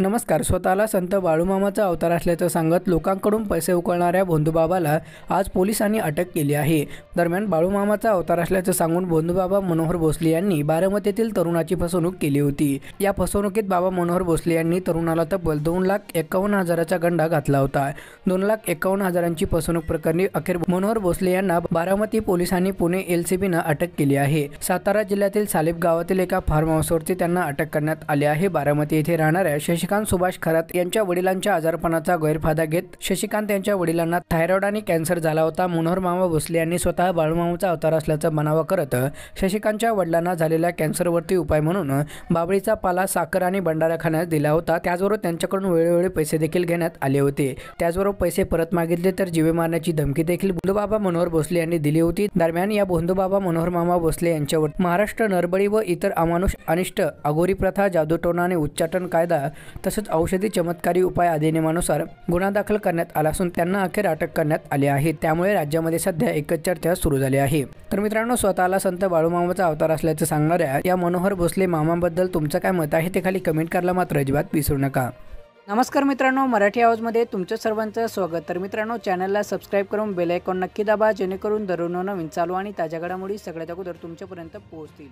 नमस्कार स्वतःला संत बाळूमामाचा अवतार असल्याचं सांगत लोकांकडून पैसे उकळणाऱ्या भोंदूबाबाला आज पोलिसांनी अटक केली आहे दरम्यान बाळूमामाचा अवतार असल्याचं सांगून भोंदूबाबा मनोहर भोसले यांनी बारामतीतील तरुणाची फसवणूक केली होती या फसवणुकीत बाबा मनोहर भोसले यांनी तरुणाला तब्बल दोन लाख एकावन्न हजाराचा गंडा घातला होता दोन लाख एकावन्न हजारांची फसवणूक प्रकरणी अखेर मनोहर भोसले यांना बारामती पोलिसांनी पुणे एलसीबीनं अटक केली आहे सातारा जिल्ह्यातील सालेब गावातील एका फार्म हाऊसवरती त्यांना अटक करण्यात आली आहे बारामती येथे राहणाऱ्या शशिक शशिकांत सुभाष खरात यांच्या वडिलांच्या आजारपणाचा गैरफायदा घेत शशिकांत यांच्या वडिलांना थायरॉइड आणि कॅन्सर झाला होता मनोहर मामा भोसले यांनी स्वतः बाळूमामाचा अवतार असल्याचं बनावा करत शशिकांतच्या वडिलांना झालेल्या कॅन्सरवरती उपाय म्हणून बाबळीचा पाला साखर आणि भंडारा खाण्यास दिला होता त्याचबरोबर त्यांच्याकडून वेळोवेळी पैसे देखील घेण्यात आले होते त्याचबरोबर पैसे परत मागितले तर जीवे मारण्याची धमकी देखील बुधबाबा मनोहर भोसले यांनी दिली होती दरम्यान या बोंधूबाबा मनोहर मामा भोसले यांच्यावर महाराष्ट्र नरबळी व इतर अमानुष अनिष्ट अघोरी प्रथा जादूटोना आणि उच्चाटन कायदा तसंच औषधी चमत्कारी उपाय अधिनियमानुसार गुन्हा दाखल करण्यात आला असून त्यांना अखेर अटक करण्यात आली आहे त्यामुळे राज्यामध्ये सध्या एकच चर्चा सुरू झाली आहे तर मित्रांनो स्वतःला संत बाळूमामाचा अवतार असल्याचं सांगणाऱ्या या मनोहर भोसले मामाबद्दल तुमचं काय मत आहे ते खाली कमेंट करायला मात्र अजिबात विसरू नका नमस्कार मित्रांनो मराठी आवाजमध्ये तुमच्या सर्वांचं स्वागत तर मित्रांनो चॅनलला सबस्क्राईब करून बेल आयकॉन नक्की दाबा जेणेकरून दररोज नवीन चालू आणि ताज्या घडामोडी सगळ्यात अगोदर तुमच्यापर्यंत पोहोचतील